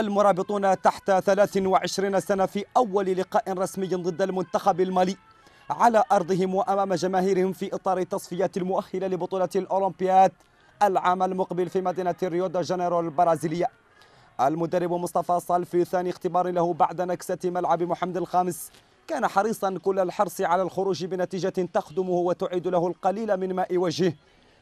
المرابطون تحت 23 سنة في أول لقاء رسمي ضد المنتخب المالي على أرضهم وأمام جماهيرهم في إطار التصفيات المؤهلة لبطولة الأولمبياد العام المقبل في مدينة ريو دي جانيرو البرازيلية المدرب مصطفى صال في ثاني اختبار له بعد نكسة ملعب محمد الخامس كان حريصا كل الحرص على الخروج بنتيجة تخدمه وتعيد له القليل من ماء وجهه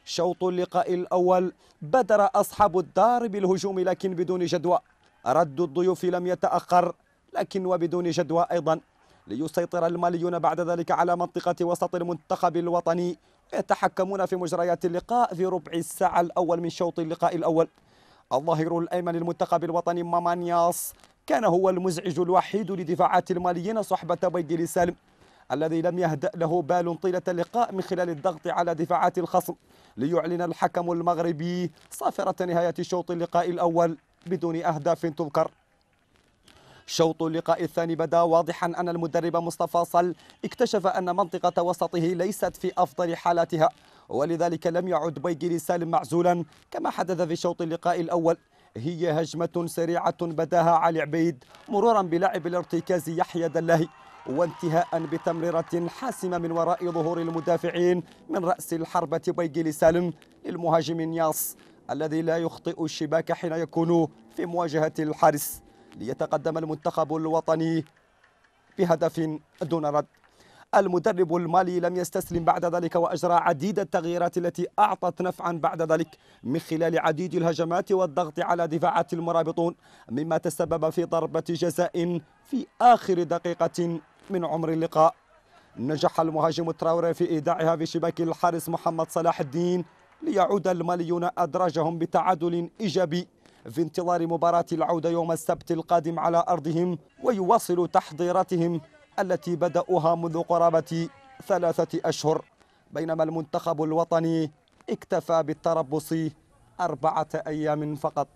شوط اللقاء الأول بدر أصحاب الدار بالهجوم لكن بدون جدوى رد الضيوف لم يتأخر لكن وبدون جدوى أيضا ليسيطر الماليون بعد ذلك على منطقة وسط المنتخب الوطني يتحكمون في مجريات اللقاء في ربع الساعة الأول من شوط اللقاء الأول الظهير الأيمن المنتخب الوطني مامانياس كان هو المزعج الوحيد لدفاعات الماليين صحبة بيدي سالم الذي لم يهدأ له بال طيلة اللقاء من خلال الضغط على دفاعات الخصم ليعلن الحكم المغربي صافرة نهاية شوط اللقاء الأول بدون أهداف تذكر شوط اللقاء الثاني بدا واضحا أن المدرب مصطفى صل اكتشف أن منطقة وسطه ليست في أفضل حالاتها ولذلك لم يعد بيجي سالم معزولا كما حدث في شوط اللقاء الأول هي هجمة سريعة بداها علي عبيد مرورا بلاعب الارتكاز يحيى دلاهي وانتهاء بتمريرة حاسمة من وراء ظهور المدافعين من رأس الحربة بيجي سالم للمهاجم نياص الذي لا يخطئ الشباك حين يكون في مواجهة الحارس ليتقدم المنتخب الوطني بهدف دون رد المدرب المالي لم يستسلم بعد ذلك وأجرى عديد التغييرات التي أعطت نفعا بعد ذلك من خلال عديد الهجمات والضغط على دفاعات المرابطون مما تسبب في ضربة جزاء في آخر دقيقة من عمر اللقاء نجح المهاجم التراوري في إيداعها في شباك الحارس محمد صلاح الدين ليعود الماليون أدراجهم بتعادل إيجابي في انتظار مباراة العودة يوم السبت القادم على أرضهم ويواصل تحضيراتهم التي بدأوها منذ قرابة ثلاثة أشهر بينما المنتخب الوطني اكتفى بالتربص أربعة أيام فقط